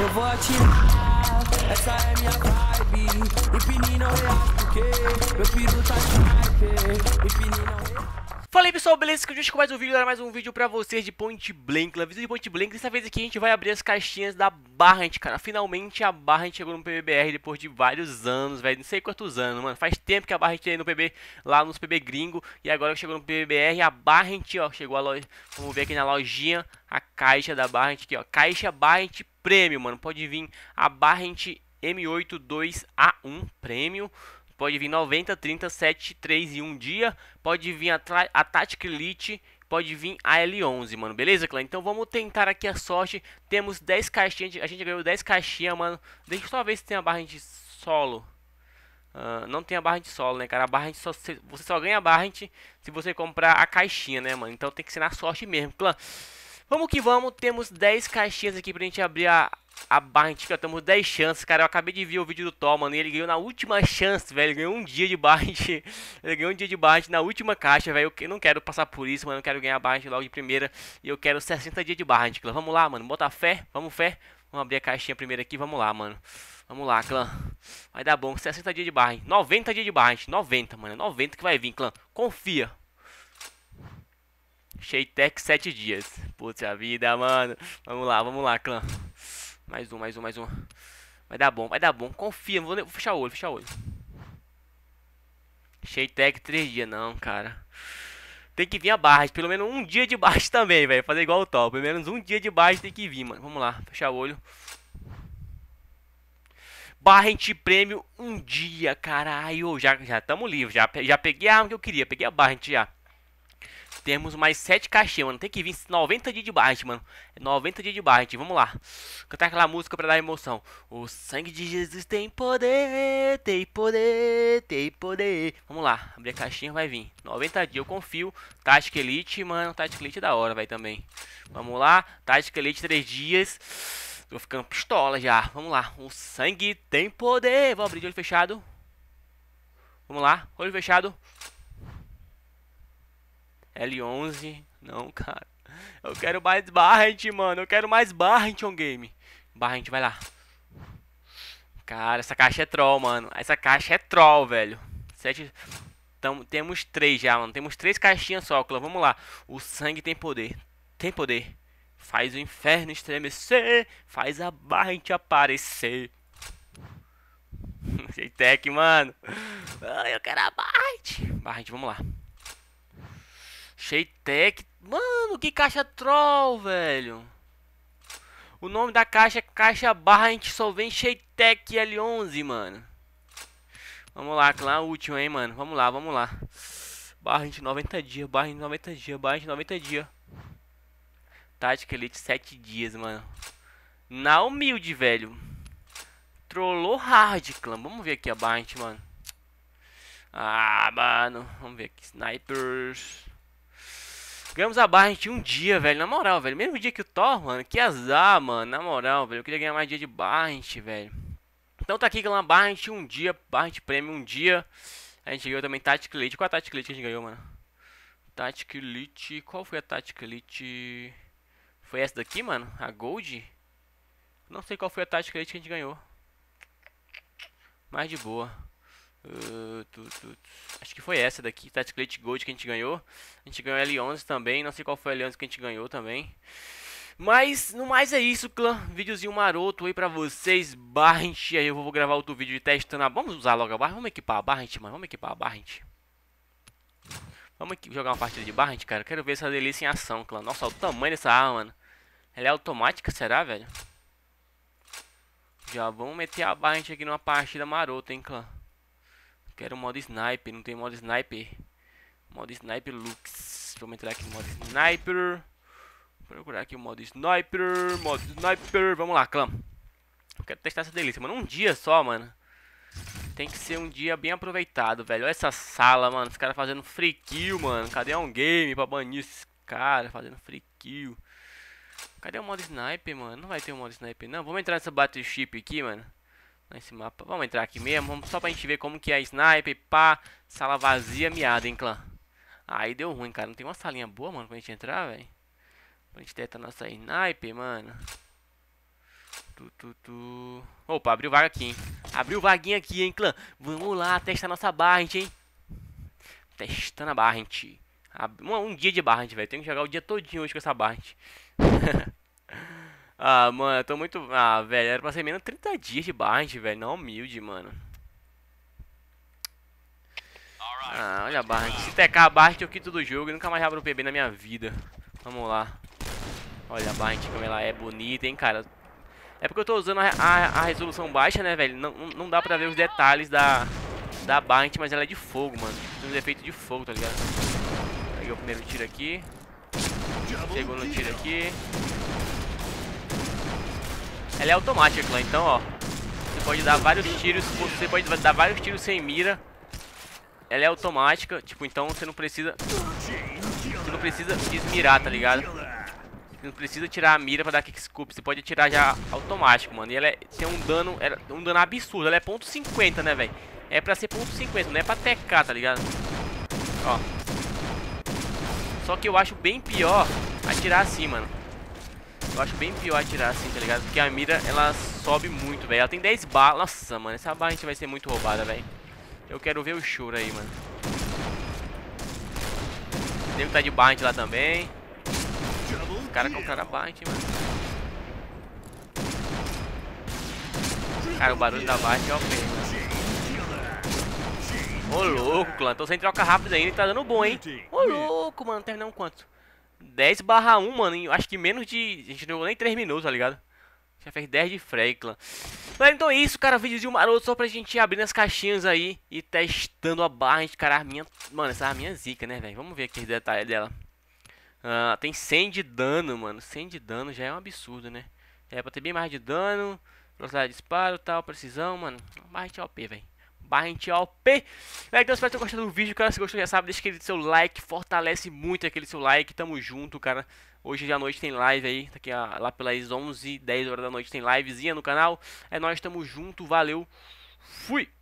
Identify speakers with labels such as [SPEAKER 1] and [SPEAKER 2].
[SPEAKER 1] Eu vou atirar, essa é minha vibe. E é real, porque meu peru tá hype. E pininho real. Fala aí pessoal, beleza? Que hoje com mais um vídeo, era mais um vídeo pra vocês de Point Blank, visão de Point Blank, dessa vez aqui a gente vai abrir as caixinhas da Barrant, cara, finalmente a Barrant chegou no PBBR depois de vários anos, velho, não sei quantos anos, mano, faz tempo que a Barrant tá aí no PB, lá nos PB gringo, e agora chegou no PBBR, a Barrant, ó, chegou a loja, vamos ver aqui na lojinha, a caixa da Barrant aqui, ó, caixa Barrant Premium, mano, pode vir a Barrant M82A1 Premium, pode vir 90, 30, 7, 3 e um dia, pode vir a, a Tactic Elite, pode vir a L11, mano, beleza, clã? Então vamos tentar aqui a sorte, temos 10 caixinhas, a gente ganhou 10 caixinhas, mano, deixa eu só ver se tem a barra de solo. Uh, não tem a barra de solo, né, cara? A barra só, você só ganha a barra se você comprar a caixinha, né, mano? Então tem que ser na sorte mesmo, clã. Vamos que vamos, temos 10 caixinhas aqui pra gente abrir a, a Barntica temos 10 chances, cara. Eu acabei de ver o vídeo do Thor, mano. E ele ganhou na última chance, velho. Ele ganhou um dia de Barnt. Ele ganhou um dia de Barnt na última caixa, velho. Eu não quero passar por isso, mano. Eu quero ganhar Barnt logo de primeira. E eu quero 60 dias de barra, clã. Vamos lá, mano. Bota fé. Vamos fé. Vamos abrir a caixinha primeiro aqui. Vamos lá, mano. Vamos lá, clã. Vai dar bom. 60 dias de Barnt. 90 dias de Barnt. 90, mano. 90 é que vai vir, clã. Confia. Sheitec 7 dias. Putz, a vida, mano. Vamos lá, vamos lá, clã. Mais um, mais um, mais um. Vai dar bom, vai dar bom. Confia, vou, vou fechar o olho, fechar o olho. Cheio tech 3 dias, não, cara. Tem que vir a barra, pelo menos um dia de baixo também, velho. Fazer igual o top. Pelo menos um dia de baixo tem que vir, mano. Vamos lá, fechar o olho. Barra anti prêmio um dia, caralho. Já, já tamo livre, já, já peguei a arma que eu queria. Peguei a barra anti já. Temos mais 7 cachê, mano. Tem que vir 90 dias de Barret, mano. 90 é dias de Barret. Vamos lá. Cantar aquela música pra dar emoção. O sangue de Jesus tem poder, tem poder, tem poder. Vamos lá. Abrir a caixinha, vai vir. 90 dias, eu confio. Tática Elite, mano. Tática Elite é da hora, vai também. Vamos lá. Tática Elite, 3 dias. Tô ficando pistola já. Vamos lá. O sangue tem poder. Vou abrir de olho fechado. Vamos lá. Olho fechado. L11. Não, cara. Eu quero mais Barret, mano. Eu quero mais Barret on game. Barret, vai lá. Cara, essa caixa é troll, mano. Essa caixa é troll, velho. Sete... Tamo, temos três já, mano. Temos três caixinhas só, clã. Vamos lá. O sangue tem poder. Tem poder. Faz o inferno estremecer. Faz a Barret aparecer. Tech, mano. Ai, ah, eu quero a Barret. Barret, vamos lá. Sheitec. Mano, que caixa troll, velho. O nome da caixa é caixa barra, a gente só vem Sheitec L11, mano. Vamos lá, clã último, hein, mano. Vamos lá, vamos lá. Barra de 90 dias, barra de 90 dias, barra de 90 dias. Tática Elite 7 dias, mano. Na humilde, velho. Trollou hard, clã. Vamos ver aqui a barra, mano. Ah, mano. Vamos ver aqui. Snipers ganhamos a barra em um dia, velho. Na moral, velho. Mesmo dia que o Thor, mano. Que azar, mano. Na moral, velho. Eu queria ganhar mais dia de barra, velho. Então tá aqui com barra um dia. Barra de prêmio um dia. A gente ganhou também Tactic Elite. Qual a Tactic Elite que a gente ganhou, mano? Tactic Elite. Qual foi a Tactic Elite? Foi essa daqui, mano? A Gold? Não sei qual foi a Tactic Elite que a gente ganhou. Mas de boa. Ah, tu, tu, tu. Acho que foi essa daqui, tá? Gold que a gente ganhou. A gente ganhou L11 também. Não sei qual foi a L11 que a gente ganhou também. Mas, no mais é isso, clã. Vídeozinho maroto aí pra vocês. Barra gente. Aí eu vou gravar outro vídeo de testando a... Vamos usar logo a barra. Vamos equipar a barra, gente, mano. Vamos equipar a barra, gente. Vamos jogar uma partida de barra, cara. Quero ver essa delícia em ação, clã. Nossa, olha o tamanho dessa arma, mano. Ela é automática, será, velho? Já vamos meter a barra, gente, aqui numa partida marota, hein, clã. Quero o modo sniper, não tem modo sniper. Modo sniper looks. Vamos entrar aqui no modo sniper. Vou procurar aqui o modo sniper. Modo sniper. Vamos lá, clã. Eu quero testar essa delícia, mano. Um dia só, mano. Tem que ser um dia bem aproveitado, velho. Olha essa sala, mano. Os caras fazendo free kill, mano. Cadê um game pra banir esses caras fazendo free kill? Cadê o modo sniper, mano? Não vai ter o modo sniper, não. Vamos entrar nessa battleship aqui, mano. Nesse mapa. Vamos entrar aqui mesmo. Vamos só pra gente ver como que é sniper. Pá. Sala vazia, miada, hein, clã. Aí deu ruim, cara. Não tem uma salinha boa, mano, pra gente entrar, velho. Pra gente tentar nossa sniper, mano. Tu, tu, tu. Opa, abriu vaga aqui, hein. Abriu vaguinha aqui, hein, clã. Vamos lá testar nossa barra, gente, hein. Testando a barra, gente. Um, um dia de barra, gente, velho. Tenho que jogar o dia todinho hoje com essa barra, gente. Ah, mano, eu tô muito. Ah, velho, era pra ser menos 30 dias de barrent, velho. Não humilde, mano. Ah, olha a barra. Se tecar a barra, eu quito do jogo e nunca mais abro o PB na minha vida. Vamos lá. Olha a barra, como ela é bonita, hein, cara. É porque eu tô usando a, a, a resolução baixa, né, velho? Não, não dá pra ver os detalhes da, da barra, mas ela é de fogo, mano. Tem uns efeitos de fogo, tá ligado? Peguei o primeiro tiro aqui. Segundo tiro aqui ela é automática, Então, ó, você pode dar vários tiros, você pode dar vários tiros sem mira. Ela é automática, tipo, então você não precisa... Você não precisa desmirar, tá ligado? Você não precisa tirar a mira pra dar kickscoop, você pode atirar já automático, mano. E ela é, tem um dano, um dano absurdo, ela é ponto .50, né, velho? É pra ser ponto .50, não é pra tecar, tá ligado? Ó. Só que eu acho bem pior atirar assim, mano. Eu acho bem pior atirar assim, tá ligado? Porque a mira, ela sobe muito, velho. Ela tem 10 balas. Nossa, mano, essa barra a gente vai ser muito roubada, velho. Eu quero ver o choro aí, mano. Deve estar tá de bind lá também. cara caras cara bind, mano. Cara, o barulho da bind é OP, mano. Ô, louco, clã. Tô sem troca rápida ainda e tá dando bom, hein? Ô, louco, mano. Terminamos quanto? 10 barra 1, mano, em, acho que menos de... A gente não deu nem 3 minutos, tá ligado? Já fez 10 de Franklin. Galera, então é isso, cara. Vídeozinho maroto só pra gente ir abrindo as caixinhas aí e testando a barra. Gente, cara, a minha... Mano, essa é a minha zica, né, velho? Vamos ver aqui os detalhes dela. Ah, tem 100 de dano, mano. 100 de dano já é um absurdo, né? É pra ter bem mais de dano. Velocidade de disparo e tal, precisão, mano. Barra de OP, velho barrentop. Então, espero que tenham gostado do vídeo, cara. Se gostou, já sabe, deixa aquele seu like, fortalece muito aquele seu like. Tamo junto, cara. Hoje à noite tem live aí, tá aqui lá pelas 11, 10 horas da noite tem livezinha no canal. É nóis, tamo junto, valeu, fui!